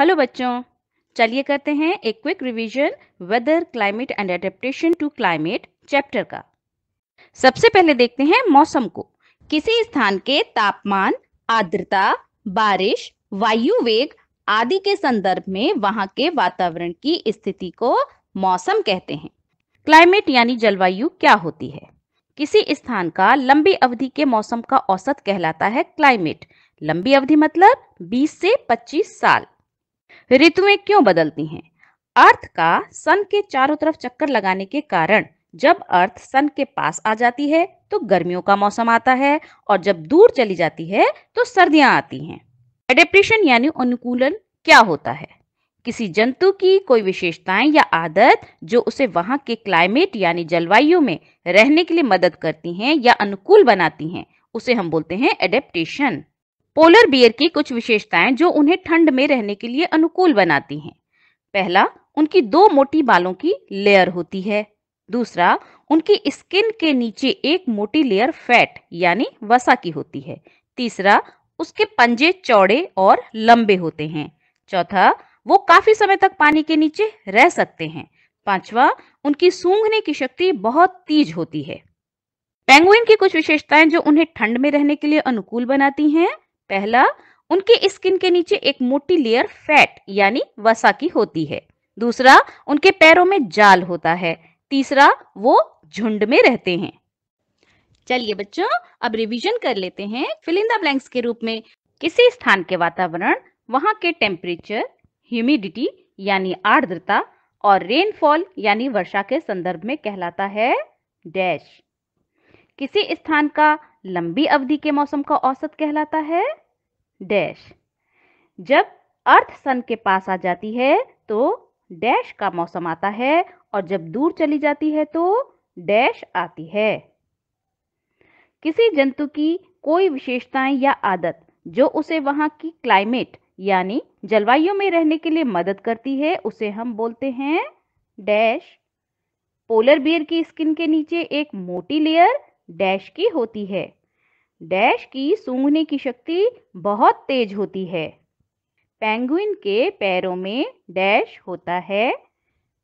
hello बच्चों चलिए करते हैं एक quick revision weather climate and adaptation to climate chapter का सबसे पहले देखते हैं मौसम को किसी स्थान के तापमान आर्द्रता बारिश वायु वेग आदि के संदर्भ में वहां के वातावरण की स्थिति को मौसम कहते हैं क्लाइमेट यानी जलवायु क्या होती है किसी स्थान का लंबी अवधि के मौसम का औसत कहलाता है क्लाइमेट लंबी अवधि मतलब 20 से 25 साल ऋतुएं क्यों बदलती हैं अर्थ का सन के चारों तरफ चक्कर लगाने के कारण जब अर्थ सन के पास आ जाती है तो गर्मियों का मौसम आता है और जब दूर चली जाती है तो सर्दियां आती हैं एडेप्टेशन यानी अनुकूलन क्या होता है किसी जंतु की कोई विशेषताएं या आदत जो उसे वहां के क्लाइमेट यानी जलवायु में रहने के लिए मदद करती हैं या अनुकूल बनाती हैं उसे हम बोलते हैं एडेप्टेशन पोलर बियर की कुछ विशेषताएं जो उन्हें ठंड में रहने के लिए अनुकूल बनाती हैं पहला उनकी दो मोटी बालों की लेयर होती है दूसरा उनकी स्किन के नीचे एक मोटी लेयर फैट यानी वसा की होती है तीसरा उसके पंजे चौड़े और लंबे होते हैं चौथा वो काफी समय तक पानी के नीचे रह सकते हैं पांचवा उनकी सूंघने की शक्ति बहुत तेज होती है पेंगुइन की कुछ विशेषताएं जो उन्हें ठंड में रहने के लिए अनुकूल बनाती हैं पहला उनके स्किन के नीचे एक मोटी लेयर फैट यानी वसा की होती है दूसरा उनके पैरों में जाल होता है तीसरा वो झुंड में रहते हैं चलिए बच्चों अब रिवीजन कर लेते हैं फिलिंदा ब्लैंक्स के रूप में किसी स्थान के वातावरण वहां के टेम्परेचर ह्यूमिडिटी यानी आर्द्रता और रेनफॉल यानी वर्षा के संदर्भ में कहलाता है डैश किसी स्थान का लंबी अवधि के मौसम का औसत कहलाता है डैश जब अर्थ सन के पास आ जाती है तो डैश का मौसम आता है और जब दूर चली जाती है तो डैश आती है किसी जंतु की कोई विशेषताएं या आदत जो उसे वहां की क्लाइमेट यानी जलवायु में रहने के लिए मदद करती है उसे हम बोलते हैं डैश पोलर बियर की स्किन के नीचे एक मोटी लेयर डैश की होती है डैश की सूंघने की शक्ति बहुत तेज होती है पेंगुइन के पैरों में डैश होता है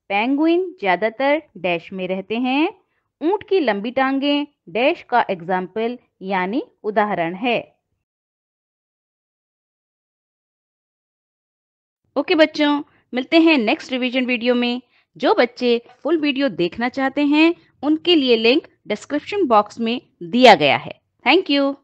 पेंगुइन ज़्यादातर डैश में रहते हैं ऊंट की लंबी टांगें डैश का एग्जाम्पल यानी उदाहरण है ओके बच्चों मिलते हैं नेक्स्ट रिवीजन वीडियो में जो बच्चे फुल वीडियो देखना चाहते हैं उनके लिए लिंक डिस्क्रिप्शन बॉक्स में दिया गया है थैंक यू